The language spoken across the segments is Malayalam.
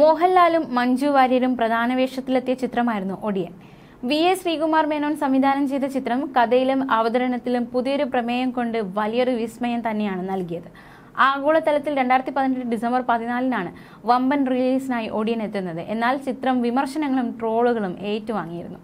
മോഹൻലാലും മഞ്ജു വാര്യരും പ്രധാന വേഷത്തിലെത്തിയ ചിത്രമായിരുന്നു ഒടിയൻ വി എ ശ്രീകുമാർ മേനോൻ സംവിധാനം ചെയ്ത ചിത്രം കഥയിലും അവതരണത്തിലും പുതിയൊരു പ്രമേയം കൊണ്ട് വലിയൊരു വിസ്മയം തന്നെയാണ് നൽകിയത് ആഗോളതലത്തിൽ രണ്ടായിരത്തി പതിനെട്ട് ഡിസംബർ പതിനാലിനാണ് വമ്പൻ റിലീസിനായി ഒടിയൻ എത്തുന്നത് എന്നാൽ ചിത്രം വിമർശനങ്ങളും ട്രോളുകളും ഏറ്റുവാങ്ങിയിരുന്നു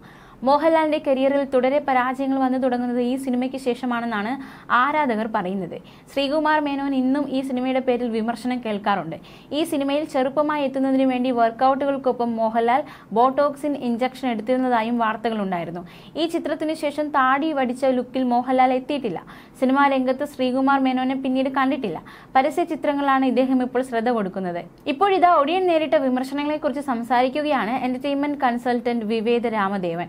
മോഹൻലാലിന്റെ കരിയറിൽ തുടരെ പരാജയങ്ങൾ വന്നു തുടങ്ങുന്നത് ഈ സിനിമയ്ക്ക് ശേഷമാണെന്നാണ് ആരാധകർ പറയുന്നത് ശ്രീകുമാർ മേനോൻ ഇന്നും ഈ സിനിമയുടെ പേരിൽ വിമർശനം കേൾക്കാറുണ്ട് ഈ സിനിമയിൽ ചെറുപ്പമായി എത്തുന്നതിന് വേണ്ടി വർക്കൗട്ടുകൾക്കൊപ്പം മോഹൻലാൽ ബോട്ടോക്സിൻ ഇഞ്ചക്ഷൻ എടുത്തിരുന്നതായും വാർത്തകളുണ്ടായിരുന്നു ഈ ചിത്രത്തിനു ശേഷം താടി വടിച്ച ലുക്കിൽ മോഹൻലാൽ എത്തിയിട്ടില്ല സിനിമാ രംഗത്ത് ശ്രീകുമാർ മേനോനെ പിന്നീട് കണ്ടിട്ടില്ല പരസ്യ ചിത്രങ്ങളാണ് ഇദ്ദേഹം ഇപ്പോൾ ശ്രദ്ധ കൊടുക്കുന്നത് ഇപ്പോഴിതാ ഒടിയൻ നേരിട്ട വിമർശനങ്ങളെക്കുറിച്ച് സംസാരിക്കുകയാണ് എന്റർടൈൻമെന്റ് കൺസൾട്ടന്റ് വിവേദ രാമദേവൻ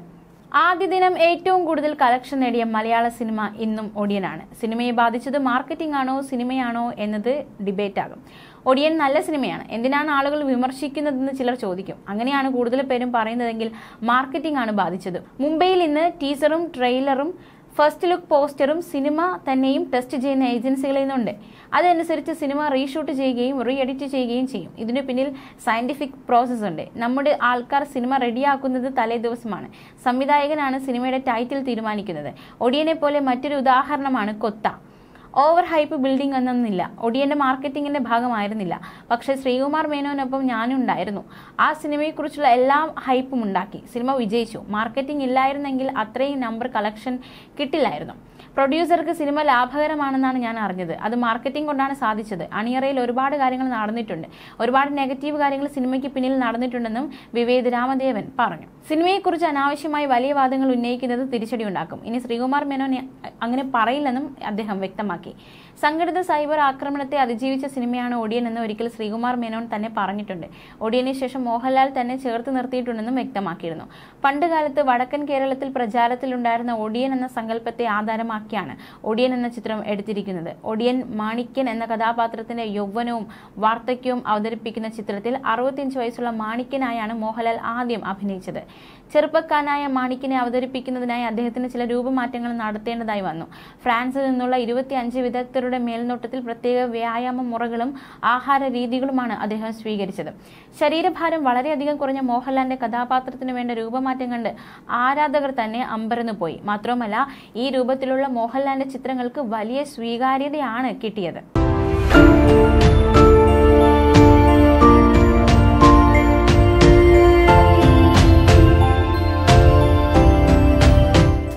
ആദ്യ ദിനം ഏറ്റവും കൂടുതൽ കളക്ഷൻ നേടിയ മലയാള സിനിമ ഇന്നും ഒടിയനാണ് സിനിമയെ ബാധിച്ചത് മാർക്കറ്റിംഗ് ആണോ സിനിമയാണോ എന്നത് ഡിബേറ്റ് ആകും ഒടിയൻ നല്ല സിനിമയാണ് എന്തിനാണ് ആളുകൾ വിമർശിക്കുന്നതെന്ന് ചിലർ ചോദിക്കും അങ്ങനെയാണ് കൂടുതൽ പേരും പറയുന്നതെങ്കിൽ മാർക്കറ്റിംഗ് ആണ് ബാധിച്ചത് മുംബൈയിൽ ഇന്ന് ടീസറും ട്രെയിലറും ഫസ്റ്റ് ലുക്ക് പോസ്റ്ററും സിനിമ തന്നെയും ടെസ്റ്റ് ചെയ്യുന്ന ഏജൻസികളിൽ നിന്നുണ്ട് അതനുസരിച്ച് സിനിമ റീഷൂട്ട് ചെയ്യുകയും റീ എഡിറ്റ് ചെയ്യുകയും ചെയ്യും ഇതിനു പിന്നിൽ സയൻറ്റിഫിക് പ്രോസസ്സ് ഉണ്ട് നമ്മുടെ ആൾക്കാർ സിനിമ റെഡിയാക്കുന്നത് തലേ ദിവസമാണ് സംവിധായകനാണ് സിനിമയുടെ ടൈറ്റിൽ തീരുമാനിക്കുന്നത് ഒടിയനെ പോലെ മറ്റൊരു ഉദാഹരണമാണ് കൊത്ത ഓവർ ഹൈപ്പ് ബിൽഡിംഗ് എന്നൊന്നില്ല ഒടിയന്റെ മാർക്കറ്റിംഗിന്റെ ഭാഗമായിരുന്നില്ല പക്ഷേ ശ്രീകുമാർ മേനോനൊപ്പം ഉണ്ടായിരുന്നു ആ സിനിമയെക്കുറിച്ചുള്ള എല്ലാ ഹൈപ്പും ഉണ്ടാക്കി സിനിമ വിജയിച്ചു മാർക്കറ്റിംഗ് ഇല്ലായിരുന്നെങ്കിൽ അത്രയും നമ്പർ കളക്ഷൻ കിട്ടില്ലായിരുന്നു പ്രൊഡ്യൂസർക്ക് സിനിമ ലാഭകരമാണെന്നാണ് ഞാൻ അറിഞ്ഞത് അത് മാർക്കറ്റിംഗ് കൊണ്ടാണ് സാധിച്ചത് അണിയറയിൽ ഒരുപാട് കാര്യങ്ങൾ നടന്നിട്ടുണ്ട് ഒരുപാട് നെഗറ്റീവ് കാര്യങ്ങൾ സിനിമയ്ക്ക് പിന്നിൽ നടന്നിട്ടുണ്ടെന്നും വിവേക് രാമദേവൻ പറഞ്ഞു സിനിമയെക്കുറിച്ച് അനാവശ്യമായി വലിയ വാദങ്ങൾ ഉന്നയിക്കുന്നത് തിരിച്ചടി ഉണ്ടാക്കും ഇനി ശ്രീകുമാർ മേനോൻ അങ്ങനെ പറയില്ലെന്നും അദ്ദേഹം വ്യക്തമാക്കി സംഘടിത സൈബർ ആക്രമണത്തെ അതിജീവിച്ച സിനിമയാണ് ഒടിയൻ എന്ന് ഒരിക്കൽ ശ്രീകുമാർ മേനോൻ തന്നെ പറഞ്ഞിട്ടുണ്ട് ഒടിയനു ശേഷം മോഹൻലാൽ തന്നെ ചേർത്ത് നിർത്തിയിട്ടുണ്ടെന്നും വ്യക്തമാക്കിയിരുന്നു പണ്ടുകാലത്ത് വടക്കൻ കേരളത്തിൽ പ്രചാരത്തിലുണ്ടായിരുന്ന ഒടിയൻ എന്ന സങ്കല്പത്തെ ആധാരമാക്കി ആസ്പദമാക്കിയാണ് ഒടിയൻ എന്ന ചിത്രം എടുത്തിരിക്കുന്നത് ഒടിയൻ മാണിക്യൻ എന്ന കഥാപാത്രത്തിന്റെ യൗവനവും വാർത്തയ്ക്കും അവതരിപ്പിക്കുന്ന ചിത്രത്തിൽ അറുപത്തിയഞ്ച് വയസ്സുള്ള മാണിക്യനായാണ് മോഹൻലാൽ ആദ്യം അഭിനയിച്ചത് ചെറുപ്പക്കാരനായ മാണിക്കിനെ അവതരിപ്പിക്കുന്നതിനായി അദ്ദേഹത്തിന് ചില രൂപമാറ്റങ്ങൾ നടത്തേണ്ടതായി വന്നു ഫ്രാൻസിൽ നിന്നുള്ള ഇരുപത്തിയഞ്ച് വിദഗ്ധരുടെ മേൽനോട്ടത്തിൽ പ്രത്യേക വ്യായാമ മുറകളും ആഹാര രീതികളുമാണ് അദ്ദേഹം സ്വീകരിച്ചത് ശരീരഭാരം വളരെയധികം കുറഞ്ഞ മോഹൻലാലിന്റെ കഥാപാത്രത്തിന് വേണ്ട രൂപമാറ്റം കണ്ട് ആരാധകർ തന്നെ അമ്പരന്നു പോയി മാത്രമല്ല ഈ രൂപത്തിലുള്ള മോഹൻലാലിന്റെ ചിത്രങ്ങൾക്ക് വലിയ സ്വീകാര്യതയാണ് കിട്ടിയത്